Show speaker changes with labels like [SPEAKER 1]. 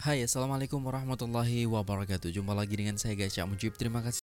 [SPEAKER 1] Hai assalamualaikum warahmatullahi wabarakatuh Jumpa lagi dengan saya Gacha Mujib Terima kasih